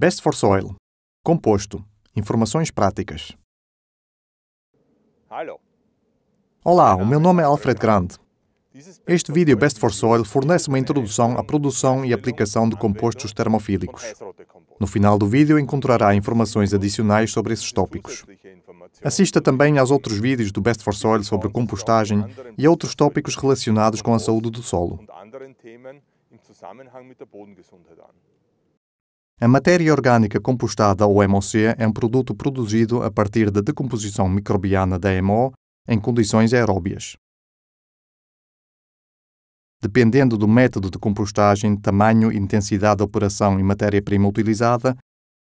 Best for Soil. Composto. Informações práticas. Olá, o meu nome é Alfred Grande. Este vídeo Best for Soil fornece uma introdução à produção e aplicação de compostos termofílicos. No final do vídeo encontrará informações adicionais sobre esses tópicos. Assista também aos outros vídeos do Best for Soil sobre compostagem e outros tópicos relacionados com a saúde do solo. A matéria orgânica compostada, ou MOC, é um produto produzido a partir da decomposição microbiana da MO em condições aeróbias. Dependendo do método de compostagem, tamanho, intensidade de operação e matéria-prima utilizada,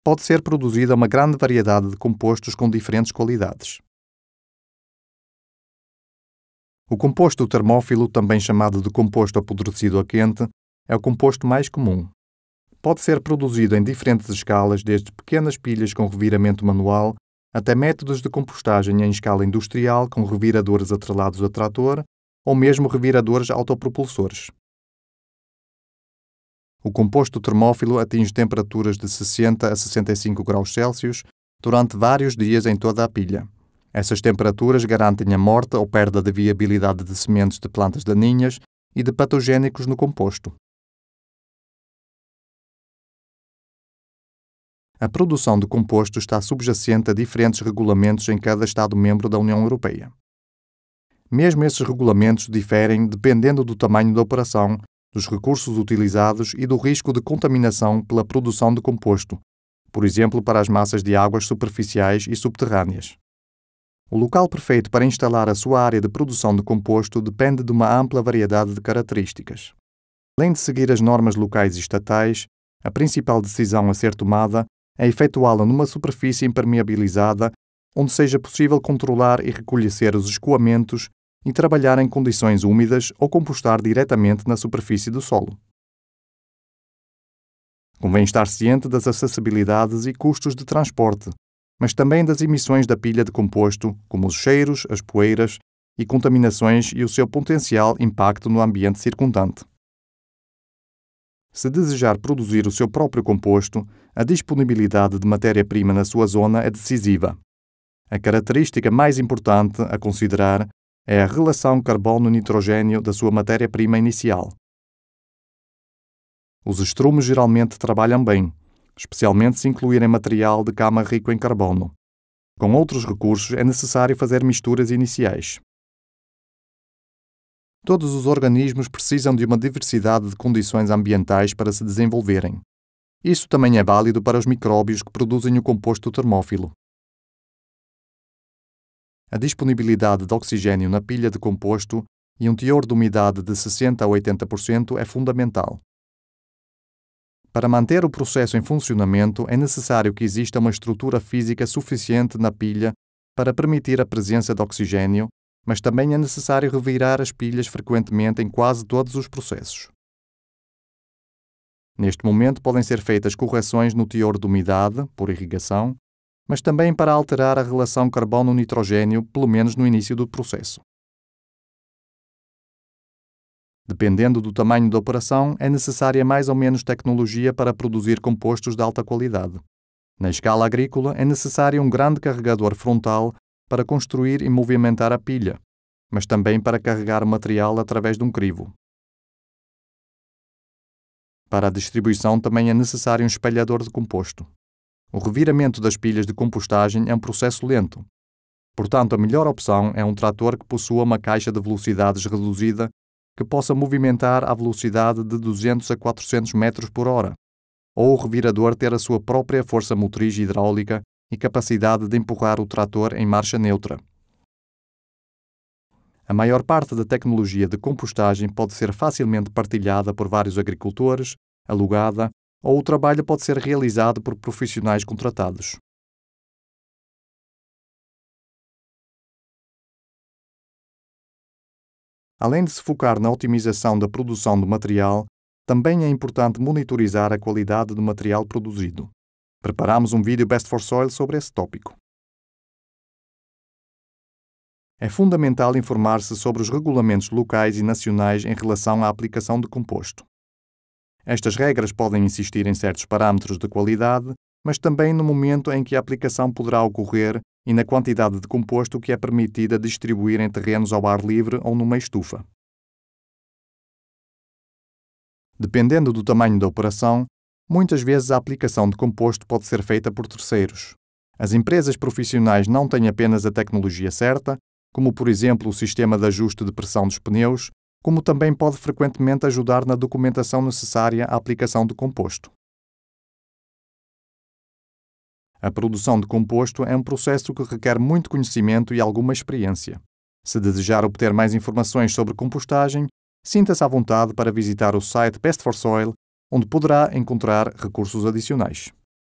pode ser produzida uma grande variedade de compostos com diferentes qualidades. O composto termófilo, também chamado de composto apodrecido a quente, é o composto mais comum, pode ser produzido em diferentes escalas, desde pequenas pilhas com reviramento manual até métodos de compostagem em escala industrial com reviradores atrelados a trator ou mesmo reviradores autopropulsores. O composto termófilo atinge temperaturas de 60 a 65 graus Celsius durante vários dias em toda a pilha. Essas temperaturas garantem a morte ou perda de viabilidade de sementes de plantas daninhas e de patogénicos no composto. a produção de composto está subjacente a diferentes regulamentos em cada Estado-membro da União Europeia. Mesmo esses regulamentos diferem dependendo do tamanho da operação, dos recursos utilizados e do risco de contaminação pela produção de composto, por exemplo, para as massas de águas superficiais e subterrâneas. O local perfeito para instalar a sua área de produção de composto depende de uma ampla variedade de características. Além de seguir as normas locais e estatais, a principal decisão a ser tomada é efetuá-la numa superfície impermeabilizada onde seja possível controlar e recolher os escoamentos e trabalhar em condições úmidas ou compostar diretamente na superfície do solo. Convém estar ciente das acessibilidades e custos de transporte, mas também das emissões da pilha de composto, como os cheiros, as poeiras e contaminações e o seu potencial impacto no ambiente circundante. Se desejar produzir o seu próprio composto, a disponibilidade de matéria-prima na sua zona é decisiva. A característica mais importante a considerar é a relação carbono-nitrogênio da sua matéria-prima inicial. Os estrumes geralmente trabalham bem, especialmente se incluírem material de cama rico em carbono. Com outros recursos, é necessário fazer misturas iniciais. Todos os organismos precisam de uma diversidade de condições ambientais para se desenvolverem. Isso também é válido para os micróbios que produzem o composto termófilo. A disponibilidade de oxigênio na pilha de composto e um teor de umidade de 60 a 80% é fundamental. Para manter o processo em funcionamento, é necessário que exista uma estrutura física suficiente na pilha para permitir a presença de oxigênio mas também é necessário revirar as pilhas frequentemente em quase todos os processos. Neste momento podem ser feitas correções no teor de umidade, por irrigação, mas também para alterar a relação carbono-nitrogênio, pelo menos no início do processo. Dependendo do tamanho da operação, é necessária mais ou menos tecnologia para produzir compostos de alta qualidade. Na escala agrícola, é necessário um grande carregador frontal para construir e movimentar a pilha, mas também para carregar material através de um crivo. Para a distribuição também é necessário um espalhador de composto. O reviramento das pilhas de compostagem é um processo lento. Portanto, a melhor opção é um trator que possua uma caixa de velocidades reduzida que possa movimentar à velocidade de 200 a 400 metros por hora, ou o revirador ter a sua própria força motriz hidráulica e capacidade de empurrar o trator em marcha neutra. A maior parte da tecnologia de compostagem pode ser facilmente partilhada por vários agricultores, alugada, ou o trabalho pode ser realizado por profissionais contratados. Além de se focar na otimização da produção do material, também é importante monitorizar a qualidade do material produzido. Preparamos um vídeo Best for Soil sobre esse tópico. É fundamental informar-se sobre os regulamentos locais e nacionais em relação à aplicação de composto. Estas regras podem insistir em certos parâmetros de qualidade, mas também no momento em que a aplicação poderá ocorrer e na quantidade de composto que é permitida distribuir em terrenos ao ar livre ou numa estufa. Dependendo do tamanho da operação, Muitas vezes a aplicação de composto pode ser feita por terceiros. As empresas profissionais não têm apenas a tecnologia certa, como por exemplo o sistema de ajuste de pressão dos pneus, como também pode frequentemente ajudar na documentação necessária à aplicação de composto. A produção de composto é um processo que requer muito conhecimento e alguma experiência. Se desejar obter mais informações sobre compostagem, sinta-se à vontade para visitar o site Best for Soil onde poderá encontrar recursos adicionais.